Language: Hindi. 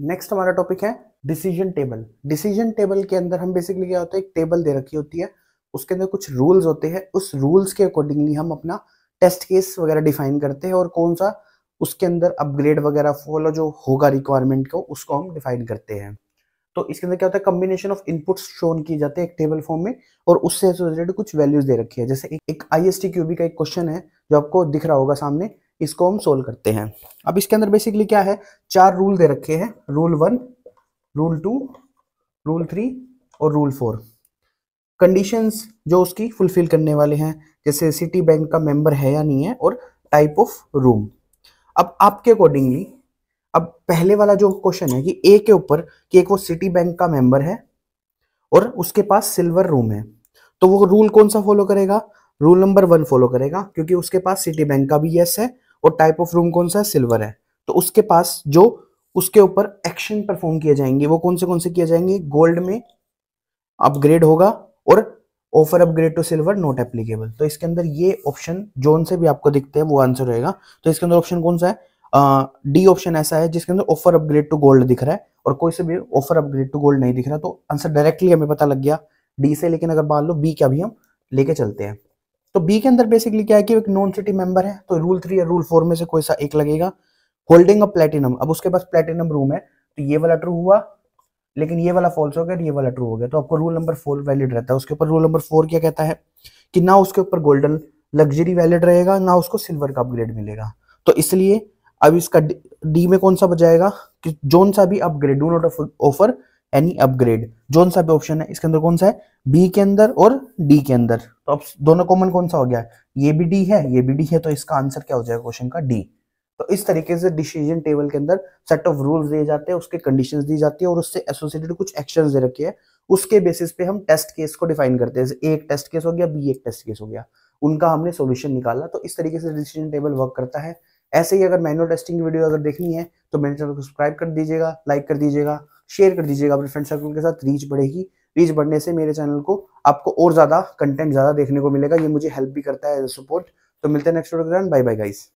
नेक्स्ट हमारा टॉपिक है डिसीजन टेबल डिसीजन टेबल के अंदर हम बेसिकली क्या होता है एक टेबल दे रखी होती है उसके अंदर कुछ रूल्स होते हैं उस रूल्स के अकॉर्डिंगली हम अपना टेस्ट केस वगैरह डिफाइन करते हैं और कौन सा उसके अंदर अपग्रेड वगैरह फॉलो जो होगा रिक्वायरमेंट को उसको हम डिफाइन करते हैं तो इसके अंदर क्या होता है कम्बिनेशन ऑफ इनपुट्स शोन किए जाते हैं एक टेबल फॉर्म में और उससे एसोसिएटेड कुछ वैल्यूज दे रखी है जैसे एक, एक आई एस टी क्यूबी का एक क्वेश्चन है जो आपको दिख रहा होगा सामने इसको हम सोल्व करते हैं अब इसके अंदर बेसिकली क्या है चार रूल दे रखे हैं rule one rule two rule three और रूल फोर कंडीशंस जो उसकी फुलफिल करने वाले हैं जैसे सिटी बैंक का मेंबर है या नहीं है और टाइप ऑफ रूम अब आपके अकॉर्डिंगली अब पहले वाला जो क्वेश्चन है कि ए के ऊपर कि एक वो सिटी बैंक का मेंबर है और उसके पास सिल्वर रूम है तो वो रूल कौन सा फॉलो करेगा रूल नंबर वन फॉलो करेगा क्योंकि उसके पास सिटी बैंक का भी यस है और टाइप ऑफ रूम कौन सा है सिल्वर है तो उसके पास जो उसके ऊपर एक्शन परफॉर्म किए जाएंगे वो कौन से कौन से किए जाएंगे गोल्ड में अपग्रेड होगा और offer upgrade to silver not applicable तो इसके अंदर ये ऑप्शन जोन से भी आपको दिखते हैं वो आंसर रहेगा तो इसके अंदर ऑप्शन कौन सा है डी ऑप्शन ऐसा है जिसके अंदर ऑफर अपग्रेड टू गोल्ड दिख रहा है और कोई से भी ऑफर अपग्रेड टू गोल्ड नहीं दिख रहा तो आंसर डायरेक्टली हमें पता लग गया डी से लेकिन अगर मान लो बी का भी हम लेके चलते हैं तो बी के अंदर बेसिकली क्या है कि एक नॉन सिटी मेंबर है तो रूल थ्री या रूल फोर में से कोई सा एक लगेगा होल्डिंग अ प्लेटिनम अब उसके पास प्लेटिनम रूम है तो ये वाला ट्रू हुआ लेकिन ये वाला फॉल्स हो गया ये वाला ट्रू हो गया तो आपको रूल नंबर फोर वैलिड रहता है उसके ऊपर रूल नंबर फोर क्या कहता है कि ना उसके ऊपर गोल्डन लग्जरी वैलिड रहेगा ना उसको सिल्वर का अपग्रेड मिलेगा तो इसलिए अब इसका डी में कौन सा बजाएगा कि जोन सा भी upgrade do not offer any upgrade जोन सा भी ऑप्शन है इसके अंदर कौन सा है बी के अंदर और डी के अंदर तो अब दोनों कॉमन कौन सा हो गया ये भी डी है ये भी डी है तो इसका आंसर क्या हो जाएगा क्वेश्चन का डी तो इस तरीके से डिसीजन टेबल के अंदर सेट ऑफ रूल्स दिए जाते हैं उसके कंडीशन दी जाती है और उससे एसोसिएटेड कुछ एक्शन दे रखे हैं उसके बेसिस पे हम टेस्ट केस को डिफाइन करते हैं एक टेस्ट केस हो गया बी एक टेस्ट केस हो गया उनका हमने सोल्यूशन निकाला तो इस तरीके से डिसीजन टेबल वर्क करता है ऐसे ही अगर मैनुअल टेस्टिंग की वीडियो अगर देखनी है तो मेरे चैनल को सब्सक्राइब कर दीजिएगा लाइक कर दीजिएगा शेयर कर दीजिएगा अपने फ्रेंड सर्कल के साथ रीच बढ़ेगी रीच बढ़ने से मेरे चैनल को आपको और ज्यादा कंटेंट ज्यादा देखने को मिलेगा ये मुझे हेल्प भी करता है एज सपोर्ट तो मिलते हैं next video bye bye guys